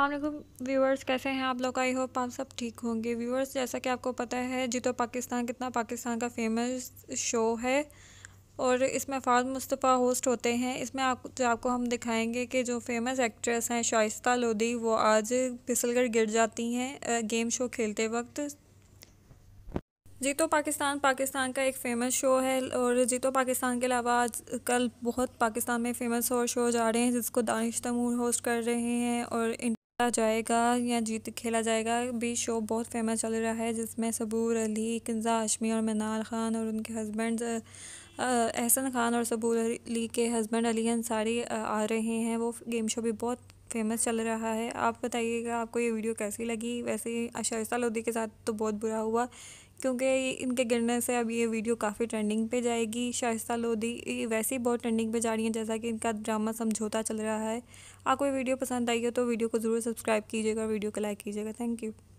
अलगम viewers कैसे हैं आप लोग आई होप आप सब ठीक होंगे व्यूअर्स जैसा कि आपको पता है जी तो पाकिस्तान कितना पाकिस्तान का फेमस शो है और इसमें फाज मुस्तफ़ा होस्ट होते हैं इसमें आप जो तो आपको हम दिखाएंगे कि जो फेमस एक्ट्रेस हैं शाइस्ता लोदी वो आज फिसलगढ़ गिर जाती हैं गेम शो खेलते वक्त जी तो पाकिस्तान पाकिस्तान का एक फ़ेमस शो है और जी तो पाकिस्तान के अलावा आज कल बहुत पाकिस्तान में फ़ेमस और शो जा रहे हैं जिसको दानिश तमूर होस्ट कर रहे हैं और जाएगा या जीत खेला जाएगा भी शो बहुत फेमस चल रहा है जिसमें सबूर अली किन्जा हाशमी और मनार ख़ान और उनके हस्बैंड एहसन ख़ान और सबूर अली के हस्बैंड अली अंसारी आ रहे हैं वो गेम शो भी बहुत फेमस चल रहा है आप बताइएगा आपको ये वीडियो कैसी लगी वैसे अशरसा लोधी के साथ तो बहुत बुरा हुआ क्योंकि इनके गिरने से अब ये वीडियो काफ़ी ट्रेंडिंग पे जाएगी शाइस्ता लोधी वैसे ही बहुत ट्रेंडिंग पे जा रही हैं जैसा कि इनका ड्रामा समझौता चल रहा है आपको वीडियो पसंद आई हो तो वीडियो को ज़रूर सब्सक्राइब कीजिएगा वीडियो को लाइक कीजिएगा थैंक यू